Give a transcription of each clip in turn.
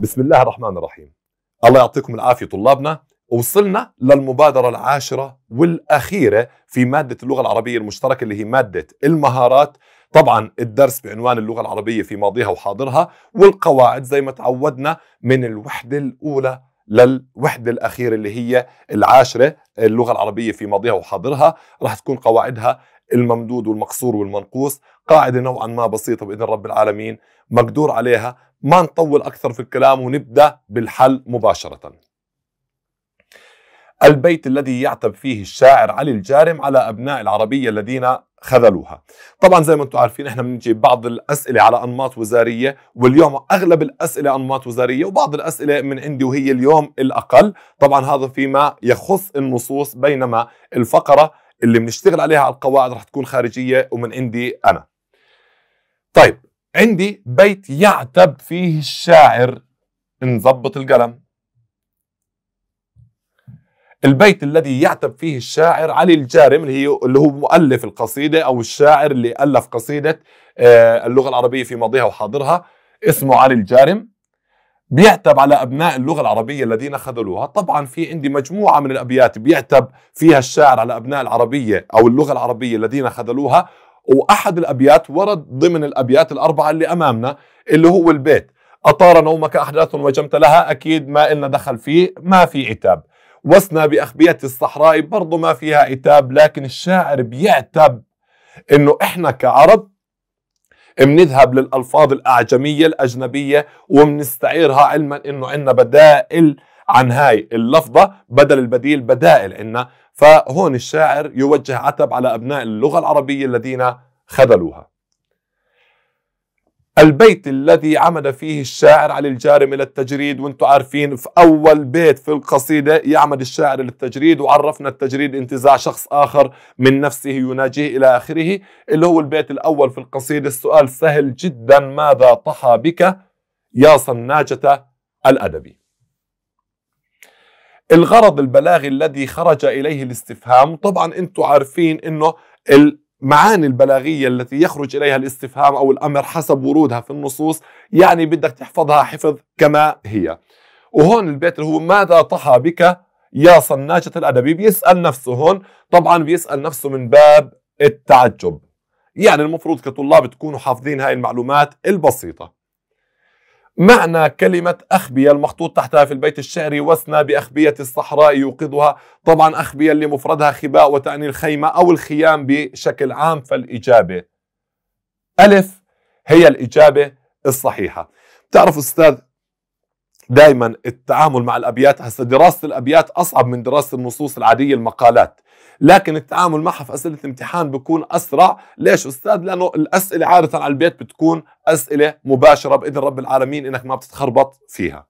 بسم الله الرحمن الرحيم الله يعطيكم العافية طلابنا وصلنا للمبادرة العاشرة والأخيرة في مادة اللغة العربية المشتركة اللي هي مادة المهارات طبعا الدرس بعنوان اللغة العربية في ماضيها وحاضرها والقواعد زي ما تعودنا من الوحدة الأولى للوحدة الأخيرة اللي هي العاشرة اللغة العربية في ماضيها وحاضرها راح تكون قواعدها الممدود والمقصور والمنقوص قاعدة نوعا ما بسيطة بإذن رب العالمين مقدور عليها ما نطول أكثر في الكلام ونبدأ بالحل مباشرة البيت الذي يعتب فيه الشاعر علي الجارم على أبناء العربية الذين خذلوها طبعا زي ما انتم عارفين احنا بنجيب بعض الأسئلة على أنماط وزارية واليوم أغلب الأسئلة أنماط وزارية وبعض الأسئلة من عندي وهي اليوم الأقل طبعا هذا فيما يخص النصوص بينما الفقرة اللي بنشتغل عليها على القواعد رح تكون خارجية ومن عندي أنا طيب عندي بيت يعتب فيه الشاعر نظبط القلم البيت الذي يعتب فيه الشاعر علي الجارم اللي, هي اللي هو مؤلف القصيدة أو الشاعر اللي ألف قصيدة آه، اللغة العربية في ماضيها وحاضرها اسمه علي الجارم بيعتب على أبناء اللغة العربية الذين خذلوها طبعا في عندي مجموعة من الأبيات بيعتب فيها الشاعر على أبناء العربية أو اللغة العربية الذين خذلوها واحد الابيات ورد ضمن الابيات الاربعه اللي امامنا اللي هو البيت اطار نومك احداث وجمت لها اكيد ما إلنا دخل فيه ما في عتاب وسنا باخبيه الصحراء برضه ما فيها عتاب لكن الشاعر بيعتب انه احنا كعرب بنذهب للالفاظ الاعجميه الاجنبيه وبنستعيرها علما انه عندنا بدائل عن هاي اللفظه بدل البديل بدائل عندنا فهون الشاعر يوجه عتب على أبناء اللغة العربية الذين خذلوها البيت الذي عمد فيه الشاعر على الجارم إلى التجريد وانتم عارفين في أول بيت في القصيدة يعمد الشاعر للتجريد وعرفنا التجريد انتزاع شخص آخر من نفسه يناجيه إلى آخره اللي هو البيت الأول في القصيدة السؤال سهل جدا ماذا طحى بك يا صناجة الأدبي الغرض البلاغي الذي خرج اليه الاستفهام طبعا انتم عارفين انه المعاني البلاغيه التي يخرج اليها الاستفهام او الامر حسب ورودها في النصوص يعني بدك تحفظها حفظ كما هي وهون البيت اللي هو ماذا طحى بك يا صناجة الأدبي بيسأل نفسه هون طبعا بيسأل نفسه من باب التعجب يعني المفروض كطلاب تكونوا حافظين هاي المعلومات البسيطة معنى كلمة أخبية المخطوط تحتها في البيت الشعري وسنا بأخبية الصحراء يوقظها طبعا أخبية اللي مفردها خباء وتعني الخيمة أو الخيام بشكل عام فالإجابة ألف هي الإجابة الصحيحة بتعرف أستاذ دائما التعامل مع الأبيات هسا دراسة الأبيات أصعب من دراسة النصوص العادية المقالات لكن التعامل معها في اسئله الامتحان بيكون اسرع ليش استاذ لانه الاسئله عاده على البيت بتكون اسئله مباشره باذن رب العالمين انك ما بتتخربط فيها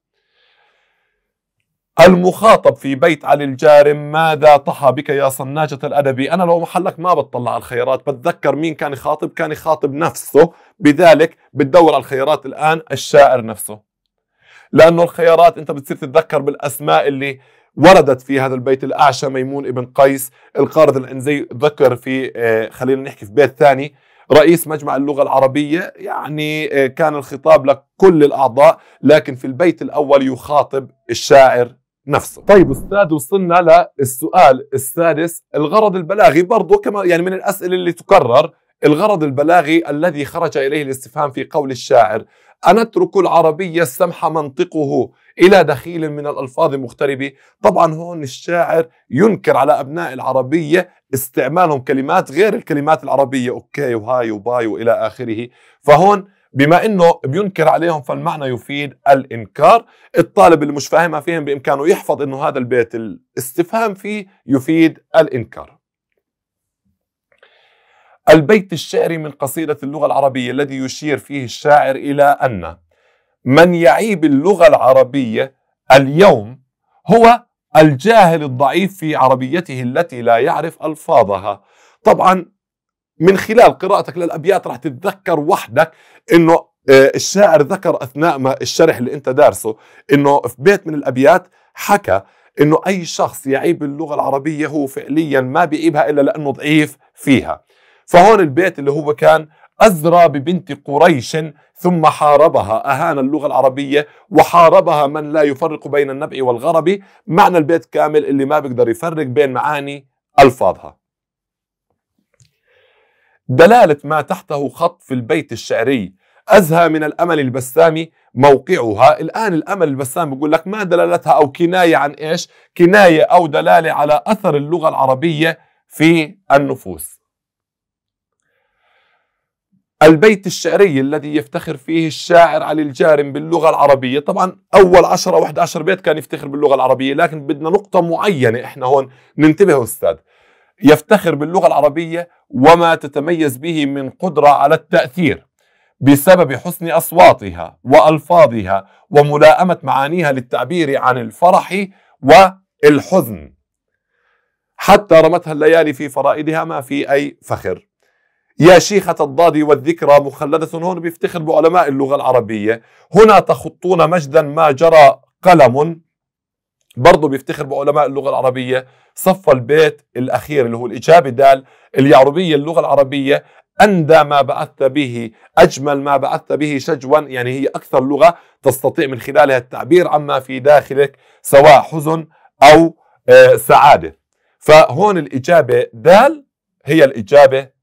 المخاطب في بيت علي الجارم ماذا طحى بك يا صناجة الأدبي أنا لو محلك ما بتطلع على الخيارات بتذكر مين كان يخاطب كان يخاطب نفسه بذلك بتدور على الخيارات الآن الشاعر نفسه لأنه الخيارات أنت بتصير تتذكر بالأسماء اللي وردت في هذا البيت الأعشى ميمون ابن قيس القارض الأنزي ذكر في آه، خلينا نحكي في بيت ثاني رئيس مجمع اللغة العربية يعني آه، كان الخطاب لكل الأعضاء لكن في البيت الأول يخاطب الشاعر نفسه طيب أستاذ وصلنا للسؤال السادس الغرض البلاغي برضو كما يعني من الأسئلة اللي تكرر الغرض البلاغي الذي خرج إليه الاستفهام في قول الشاعر أنترك العربية السمح منطقه إلى دخيل من الألفاظ مغتربة طبعا هون الشاعر ينكر على أبناء العربية استعمالهم كلمات غير الكلمات العربية أوكي وهاي وباي وإلى آخره فهون بما انه بينكر عليهم فالمعنى يفيد الانكار الطالب اللي مش فاهمها فيهم بامكانه يحفظ انه هذا البيت الاستفهام فيه يفيد الانكار البيت الشعري من قصيدة اللغة العربية الذي يشير فيه الشاعر إلى أن من يعيب اللغة العربية اليوم هو الجاهل الضعيف في عربيته التي لا يعرف ألفاظها طبعا من خلال قراءتك للأبيات راح تتذكر وحدك أنه آه، الشاعر ذكر أثناء ما الشرح اللي أنت دارسه أنه في بيت من الأبيات حكى أنه أي شخص يعيب اللغة العربية هو فعليا ما بيعيبها إلا لأنه ضعيف فيها فهون البيت اللي هو كان أزرى ببنت قريش ثم حاربها أهان اللغة العربية وحاربها من لا يفرق بين النبع والغرب معنى البيت كامل اللي ما بيقدر يفرق بين معاني ألفاظها دلالة ما تحته خط في البيت الشعري أزهى من الأمل البسامي موقعها الآن الأمل البسامي بيقول لك ما دلالتها أو كناية عن إيش كناية أو دلالة على أثر اللغة العربية في النفوس البيت الشعري الذي يفتخر فيه الشاعر علي الجارم باللغة العربية طبعا أول 10 أو 11 بيت كان يفتخر باللغة العربية لكن بدنا نقطة معينة إحنا هون ننتبه أستاذ يفتخر باللغة العربية وما تتميز به من قدرة على التأثير بسبب حسن أصواتها وألفاظها وملائمة معانيها للتعبير عن الفرح والحزن حتى رمتها الليالي في فرائدها ما في أي فخر يا شيخة الضاد والذكرى مخلدة هون بيفتخر بعلماء اللغة العربية هنا تخطون مجدا ما جرى قلم برضه بيفتخر بعلماء اللغة العربية صف البيت الأخير اللي هو الإجابة دال اليعربية اللغة العربية أندى ما بعثت به أجمل ما بعثت به شجوا يعني هي أكثر لغة تستطيع من خلالها التعبير عما في داخلك سواء حزن أو آه، سعادة فهون الإجابة دال هي الإجابة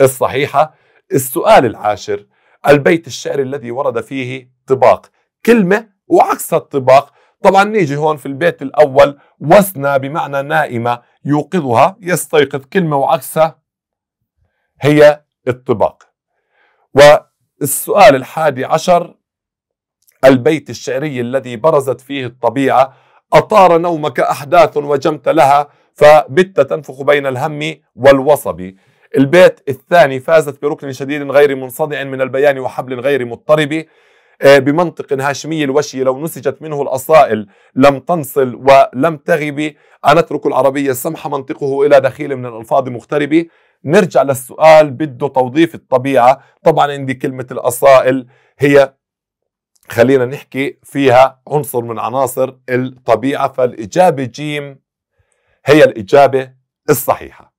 الصحيحة السؤال العاشر البيت الشعري الذي ورد فيه طباق كلمة وعكسها الطباق طبعا نيجي هون في البيت الأول وسنة بمعنى نائمة يوقظها يستيقظ كلمة وعكسها هي الطباق والسؤال الحادي عشر البيت الشعري الذي برزت فيه الطبيعة أطار نومك أحداث وجمت لها فبت تنفخ بين الهم والوصب البيت الثاني فازت بركن شديد غير منصدع من البيان وحبل غير مضطرب آه، بمنطق هاشمي الوشي لو نسجت منه الأصائل لم تنصل ولم تغب أنترك العربية السمحة منطقه إلى دخيل من الألفاظ مغتربة نرجع للسؤال بده توظيف الطبيعة طبعا عندي كلمة الأصائل هي خلينا نحكي فيها عنصر من عناصر الطبيعة فالإجابة جيم هي الإجابة الصحيحة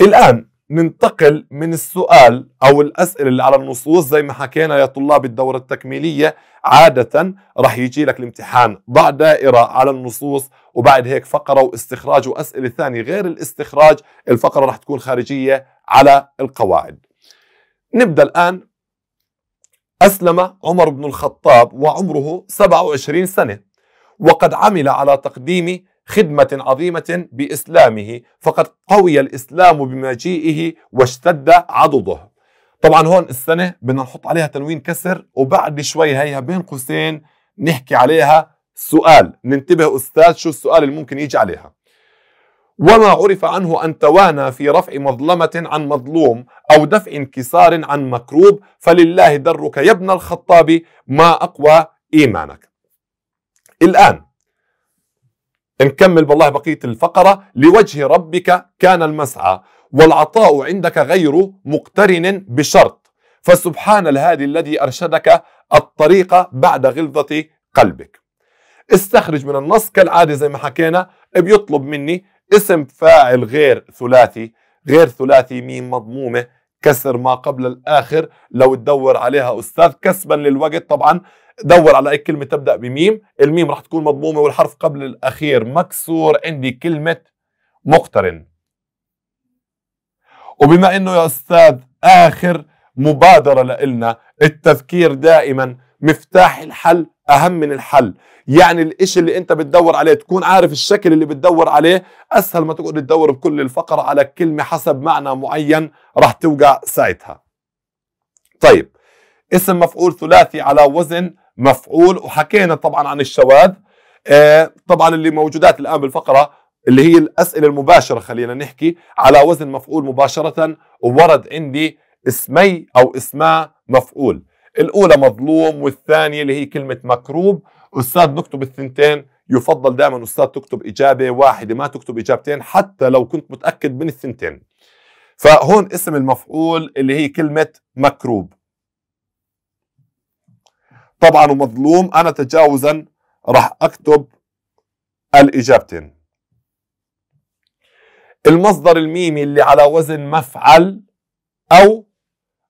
الآن ننتقل من السؤال أو الأسئلة اللي على النصوص زي ما حكينا يا طلاب الدورة التكميلية عادة رح يجي لك الامتحان ضع دائرة على النصوص وبعد هيك فقرة واستخراج وأسئلة ثانية غير الاستخراج الفقرة رح تكون خارجية على القواعد نبدأ الآن أسلم عمر بن الخطاب وعمره 27 سنة وقد عمل على تقديم خدمة عظيمة بإسلامه فقد قوي الإسلام بمجيئه واشتد عضده طبعا هون السنة بدنا نحط عليها تنوين كسر وبعد شوي هيها بين قوسين نحكي عليها سؤال ننتبه أستاذ شو السؤال اللي ممكن يجي عليها وما عرف عنه أن توانى في رفع مظلمة عن مظلوم أو دفع انكسار عن مكروب فلله درك يا ابن الخطاب ما أقوى إيمانك الآن نكمل بالله بقية الفقرة لوجه ربك كان المسعى والعطاء عندك غير مقترن بشرط فسبحان الهادي الذي أرشدك الطريق بعد غلظة قلبك استخرج من النص كالعادة زي ما حكينا بيطلب مني اسم فاعل غير ثلاثي غير ثلاثي ميم مضمومة كسر ما قبل الآخر لو تدور عليها أستاذ كسبا للوقت طبعا دور على اي كلمه تبدا بميم الميم راح تكون مضمومه والحرف قبل الاخير مكسور عندي كلمه مقترن وبما انه يا استاذ اخر مبادره لنا التذكير دائما مفتاح الحل اهم من الحل يعني الاشي اللي انت بتدور عليه تكون عارف الشكل اللي بتدور عليه اسهل ما تقعد تدور بكل الفقرة على كلمة حسب معنى معين راح توقع ساعتها طيب اسم مفعول ثلاثي على وزن مفعول وحكينا طبعا عن الشواذ آه، طبعا اللي موجودات الان بالفقره اللي هي الاسئله المباشره خلينا نحكي على وزن مفعول مباشره وورد عندي اسمي او اسماء مفعول الاولى مظلوم والثانيه اللي هي كلمه مكروب استاذ نكتب الثنتين يفضل دائما استاذ تكتب اجابه واحده ما تكتب اجابتين حتى لو كنت متاكد من الثنتين فهون اسم المفعول اللي هي كلمه مكروب طبعا ومظلوم انا تجاوزا راح اكتب الاجابتين المصدر الميمي اللي على وزن مفعل او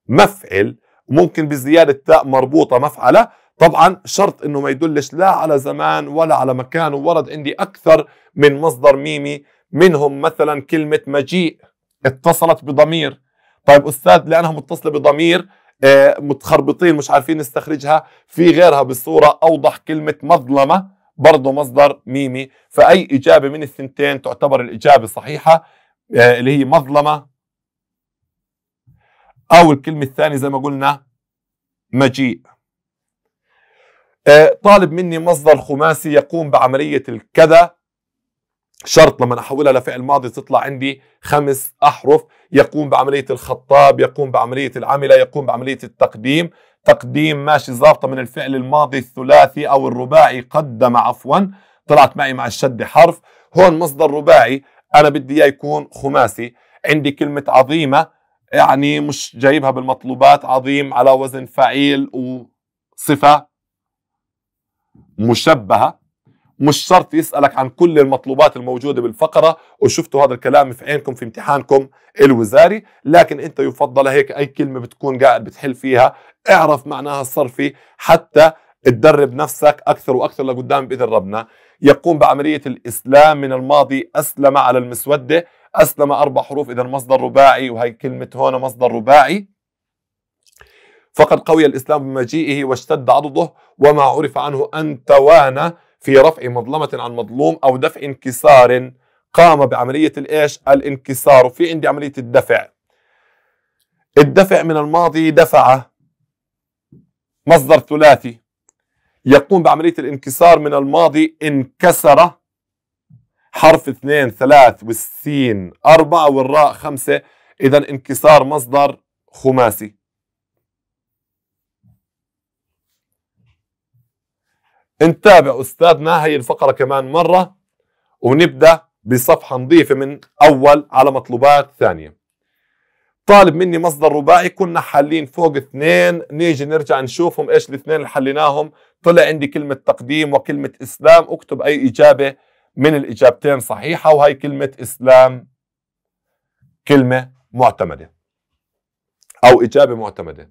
مفعل ممكن بزيادة تاء مربوطة مفعلة طبعا شرط انه ما يدلش لا على زمان ولا على مكان وورد عندي اكثر من مصدر ميمي منهم مثلا كلمة مجيء اتصلت بضمير طيب استاذ لانها متصلة بضمير آه، متخربطين مش عارفين نستخرجها في غيرها بالصورة أوضح كلمة مظلمة برضه مصدر ميمي فأي إجابة من الثنتين تعتبر الإجابة الصحيحة آه، اللي هي مظلمة أو الكلمة الثانية زي ما قلنا مجيء آه، طالب مني مصدر خماسي يقوم بعملية الكذا شرط لما احولها لفعل ماضي تطلع عندي خمس احرف يقوم بعمليه الخطاب يقوم بعمليه العمله يقوم بعمليه التقديم تقديم ماشي ظابطه من الفعل الماضي الثلاثي او الرباعي قدم عفوا طلعت معي مع الشد حرف هون مصدر رباعي انا بدي اياه يكون خماسي عندي كلمه عظيمه يعني مش جايبها بالمطلوبات عظيم على وزن فعيل وصفه مشبهه مش شرط يسألك عن كل المطلوبات الموجودة بالفقرة وشفتوا هذا الكلام في عينكم في امتحانكم الوزاري لكن انت يفضل هيك اي كلمة بتكون قاعد بتحل فيها اعرف معناها الصرفي حتى تدرب نفسك أكثر وأكثر لقدام بإذن ربنا يقوم بعملية الإسلام من الماضي أسلم على المسودة أسلم أربع حروف إذا مصدر رباعي وهي كلمة هون مصدر رباعي فقد قوي الإسلام بمجيئه واشتد عضده وما عرف عنه أن توانى في رفع مظلمة عن مظلوم أو دفع انكسار قام بعملية الإيش الانكسار وفي عندي عملية الدفع الدفع من الماضي دفع مصدر ثلاثي يقوم بعملية الانكسار من الماضي انكسر حرف اثنين ثلاث والسين أربعة والراء خمسة إذا انكسار مصدر خماسي نتابع أستاذنا هي الفقرة كمان مرة ونبدأ بصفحة نظيفة من أول على مطلوبات ثانية طالب مني مصدر رباعي كنا حالين فوق اثنين نيجي نرجع نشوفهم ايش الاثنين اللي حليناهم طلع عندي كلمة تقديم وكلمة اسلام اكتب اي اجابة من الاجابتين صحيحة وهي كلمة اسلام كلمة معتمدة او اجابة معتمدة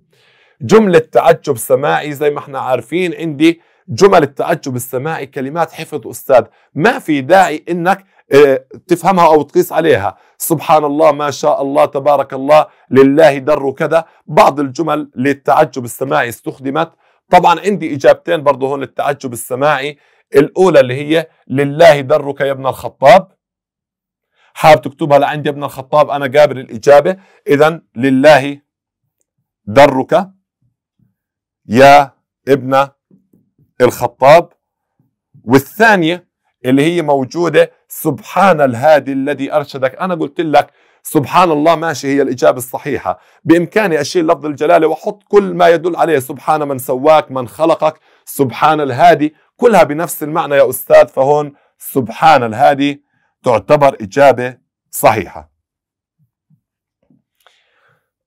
جملة تعجب سماعي زي ما احنا عارفين عندي جمل التعجب السماعي كلمات حفظ أستاذ ما في داعي أنك آه، تفهمها أو تقيس عليها سبحان الله ما شاء الله تبارك الله لله در كذا بعض الجمل للتعجب السماعي استخدمت طبعا عندي إجابتين برضه هون للتعجب السماعي الأولى اللي هي لله درك يا ابن الخطاب حابب تكتبها لعندي ابن الخطاب أنا قابل الإجابة إذا لله درك يا ابن الخطاب والثانية اللي هي موجودة سبحان الهادي الذي أرشدك أنا قلت لك سبحان الله ماشي هي الإجابة الصحيحة بإمكاني أشيل لفظ الجلالة وأحط كل ما يدل عليه سبحان من سواك من خلقك سبحان الهادي كلها بنفس المعنى يا أستاذ فهون سبحان الهادي تعتبر إجابة صحيحة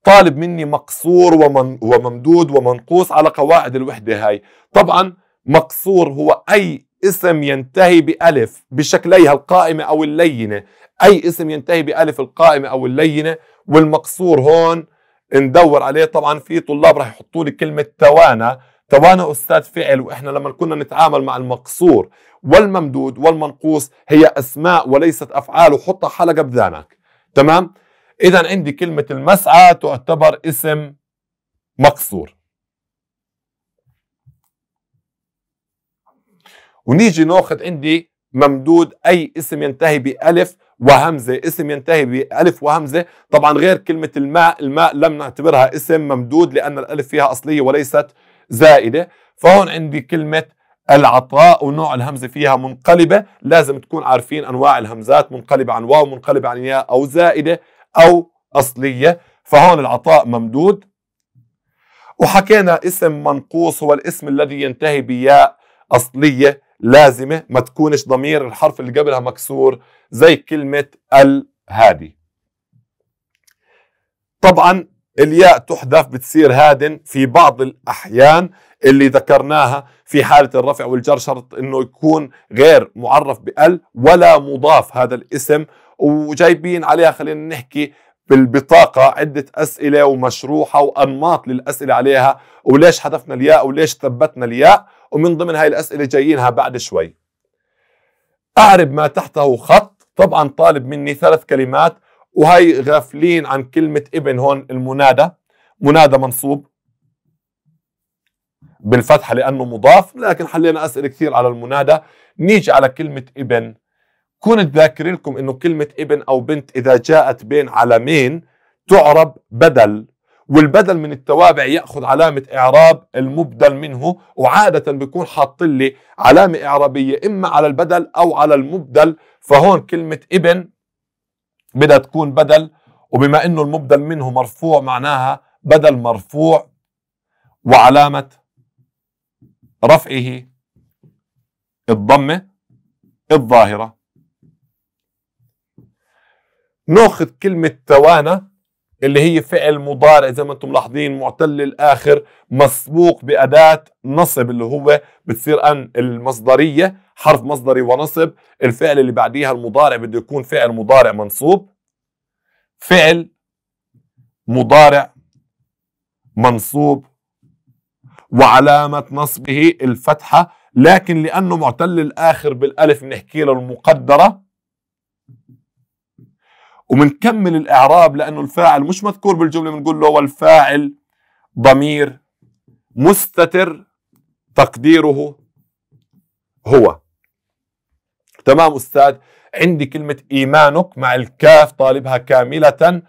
طالب مني مقصور ومن وممدود ومنقوص على قواعد الوحدة هاي طبعا مقصور هو أي اسم ينتهي بألف بشكليها القائمة أو اللينة أي اسم ينتهي بألف القائمة أو اللينة والمقصور هون ندور عليه طبعا في طلاب راح يحطوا لي كلمة توانى توانى أستاذ فعل وإحنا لما كنا نتعامل مع المقصور والممدود والمنقوص هي أسماء وليست أفعال وحطها حلقة بذانك تمام إذا عندي كلمة المسعى تعتبر اسم مقصور ونيجي ناخذ عندي ممدود اي اسم ينتهي بالف وهمزه اسم ينتهي بالف وهمزه طبعا غير كلمه الماء الماء لم نعتبرها اسم ممدود لان الالف فيها اصليه وليست زائده فهون عندي كلمه العطاء ونوع الهمزه فيها منقلبه لازم تكون عارفين انواع الهمزات منقلبه عن واو منقلبه عن ياء او زائده او اصليه فهون العطاء ممدود وحكينا اسم منقوص هو الاسم الذي ينتهي بياء اصليه لازمه ما تكونش ضمير الحرف اللي قبلها مكسور زي كلمه الهادي طبعا الياء تحذف بتصير هادن في بعض الاحيان اللي ذكرناها في حاله الرفع والجر شرط انه يكون غير معرف بال ولا مضاف هذا الاسم وجايبين عليها خلينا نحكي بالبطاقة عدة أسئلة ومشروحة وأنماط للأسئلة عليها وليش حذفنا الياء وليش ثبتنا الياء ومن ضمن هاي الأسئلة جايينها بعد شوي أعرب ما تحته خط طبعا طالب مني ثلاث كلمات وهي غافلين عن كلمة ابن هون المنادى منادى منصوب بالفتحة لأنه مضاف لكن حلينا أسئلة كثير على المنادى نيجي على كلمة ابن كنت ذاكر لكم أنه كلمة ابن أو بنت إذا جاءت بين علمين تعرب بدل والبدل من التوابع ياخذ علامه اعراب المبدل منه وعاده بيكون حاط لي علامه اعرابيه اما على البدل او على المبدل فهون كلمه ابن بدها تكون بدل وبما انه المبدل منه مرفوع معناها بدل مرفوع وعلامه رفعه الضمه الظاهره ناخذ كلمه توانى اللي هي فعل مضارع زي ما انتم ملاحظين معتل الاخر مسبوق باداه نصب اللي هو بتصير ان المصدريه حرف مصدري ونصب الفعل اللي بعديها المضارع بده يكون فعل مضارع منصوب فعل مضارع منصوب وعلامه نصبه الفتحه لكن لانه معتل الاخر بالالف بنحكي له المقدره وبنكمل الاعراب لانه الفاعل مش مذكور بالجمله بنقول له والفاعل ضمير مستتر تقديره هو تمام استاذ عندي كلمه ايمانك مع الكاف طالبها كامله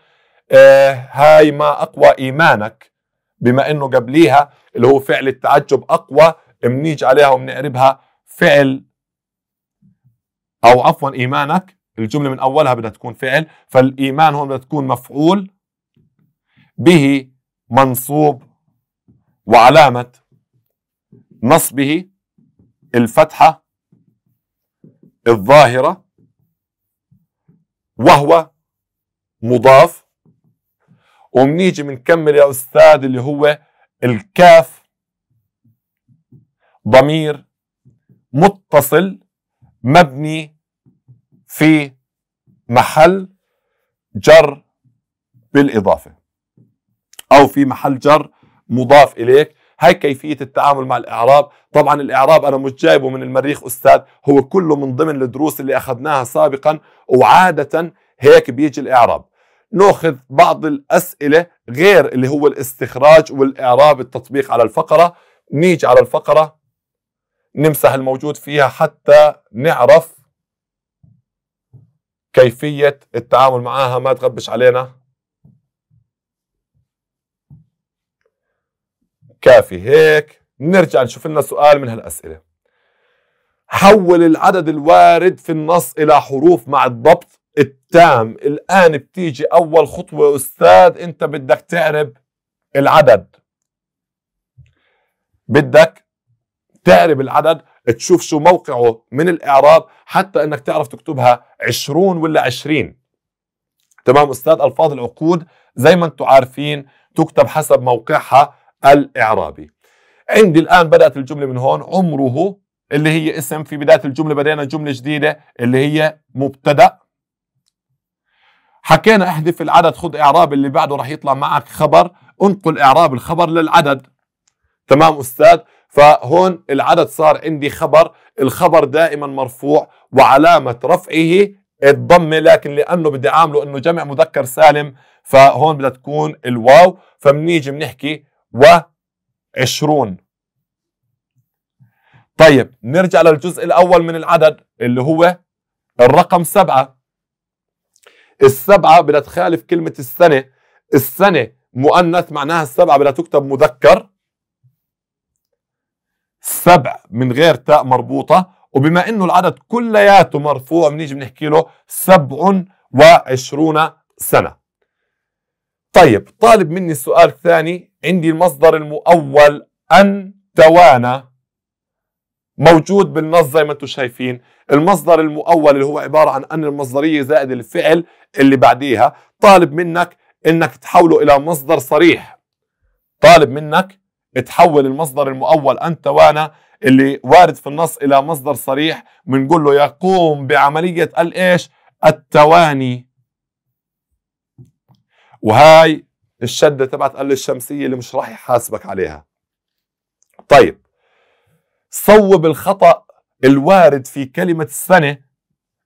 آه هاي ما اقوى ايمانك بما انه قبليها اللي هو فعل التعجب اقوى بنيجي عليها ومنقربها فعل او عفوا ايمانك الجملة من أولها بدها تكون فعل فالإيمان هون بدها تكون مفعول به منصوب وعلامة نصبه الفتحة الظاهرة وهو مضاف وبنيجي بنكمل يا أستاذ اللي هو الكاف ضمير متصل مبني في محل جر بالإضافة أو في محل جر مضاف إليك هاي كيفية التعامل مع الإعراب طبعا الإعراب أنا مش جايبه من المريخ أستاذ هو كله من ضمن الدروس اللي أخذناها سابقا وعادة هيك بيجي الإعراب ناخذ بعض الأسئلة غير اللي هو الاستخراج والإعراب التطبيق على الفقرة نيجي على الفقرة نمسح الموجود فيها حتى نعرف كيفية التعامل معها ما تغبش علينا كافي هيك نرجع نشوف لنا سؤال من هالأسئلة حول العدد الوارد في النص إلى حروف مع الضبط التام الآن بتيجي أول خطوة أستاذ أنت بدك تعرب العدد بدك تعرب العدد تشوف شو موقعه من الإعراب حتى أنك تعرف تكتبها عشرون ولا عشرين تمام أستاذ ألفاظ العقود زي ما أنتم عارفين تكتب حسب موقعها الإعرابي عندي الآن بدأت الجملة من هون عمره اللي هي اسم في بداية الجملة بدينا جملة جديدة اللي هي مبتدأ حكينا احذف العدد خذ إعراب اللي بعده راح يطلع معك خبر انقل إعراب الخبر للعدد تمام أستاذ فهون العدد صار عندي خبر الخبر دائما مرفوع وعلامة رفعه الضمة لكن لأنه بدي أعمله أنه جمع مذكر سالم فهون بدها تكون الواو فبنيجي بنحكي وعشرون طيب نرجع للجزء الأول من العدد اللي هو الرقم سبعة السبعة بدها تخالف كلمة السنة السنة مؤنث معناها السبعة بدها تكتب مذكر سبع من غير تاء مربوطة وبما انه العدد كلياته مرفوع بنيجي بنحكي له سبع وعشرون سنة طيب طالب مني السؤال الثاني عندي المصدر المؤول أن توانى موجود بالنص زي ما انتم شايفين المصدر المؤول اللي هو عبارة عن أن المصدرية زائد الفعل اللي بعديها طالب منك انك تحوله إلى مصدر صريح طالب منك تحول المصدر المؤول أنت وأنا اللي وارد في النص إلى مصدر صريح بنقول له يقوم بعملية الإيش التواني وهاي الشدة تبعت الشمسية اللي مش راح يحاسبك عليها طيب صوب الخطأ الوارد في كلمة السنة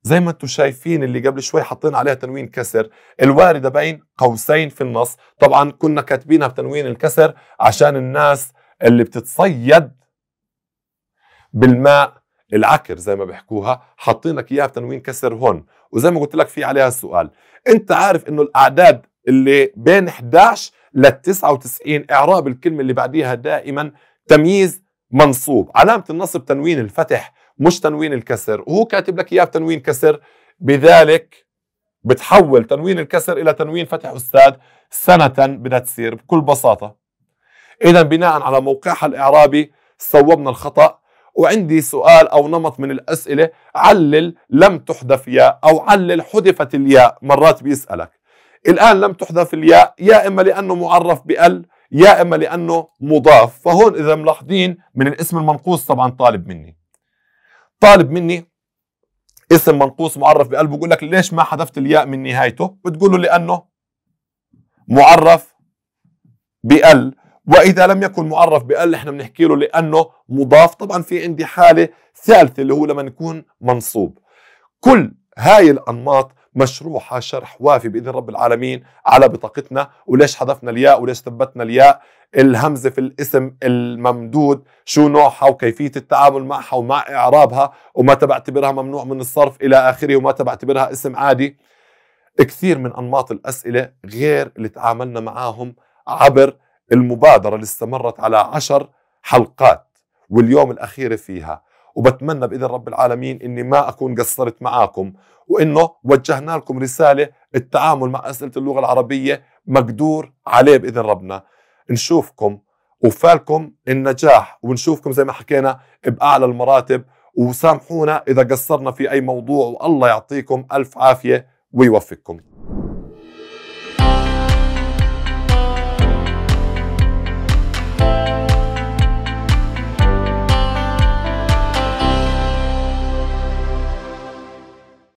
زي ما انتم شايفين اللي قبل شوي حاطين عليها تنوين كسر الوارده بين قوسين في النص طبعا كنا كاتبينها بتنوين الكسر عشان الناس اللي بتتصيد بالماء العكر زي ما بيحكوها حاطين لك اياها بتنوين كسر هون وزي ما قلت لك في عليها السؤال انت عارف انه الاعداد اللي بين 11 ل 99 اعراب الكلمه اللي بعديها دائما تمييز منصوب علامه النصب تنوين الفتح مش تنوين الكسر وهو كاتب لك اياه بتنوين كسر بذلك بتحول تنوين الكسر الى تنوين فتح استاذ سنه بدها تصير بكل بساطه اذا بناء على موقعها الاعرابي صوبنا الخطا وعندي سؤال او نمط من الاسئله علل لم تحذف ياء او علل حذفت الياء مرات بيسالك الان لم تحذف الياء يا اما لانه معرف بال يا اما لانه مضاف فهون اذا ملاحظين من الاسم المنقوص طبعا طالب مني طالب مني اسم منقوص معرف بقلب بقول لك ليش ما حذفت الياء من نهايته بتقول له لانه معرف بال واذا لم يكن معرف بال احنا بنحكي له لانه مضاف طبعا في عندي حاله ثالثه اللي هو لما يكون منصوب كل هاي الانماط مشروحة شرح وافي بإذن رب العالمين على بطاقتنا وليش حذفنا الياء وليش ثبتنا الياء الهمزة في الاسم الممدود شو نوعها وكيفية التعامل معها ومع إعرابها ومتى بعتبرها ممنوع من الصرف إلى آخره ومتى بعتبرها اسم عادي كثير من أنماط الأسئلة غير اللي تعاملنا معاهم عبر المبادرة اللي استمرت على عشر حلقات واليوم الأخيرة فيها وبتمنى باذن رب العالمين اني ما اكون قصرت معاكم وانه وجهنا لكم رساله التعامل مع اسئله اللغه العربيه مقدور عليه باذن ربنا نشوفكم وفالكم النجاح ونشوفكم زي ما حكينا باعلى المراتب وسامحونا اذا قصرنا في اي موضوع والله يعطيكم الف عافيه ويوفقكم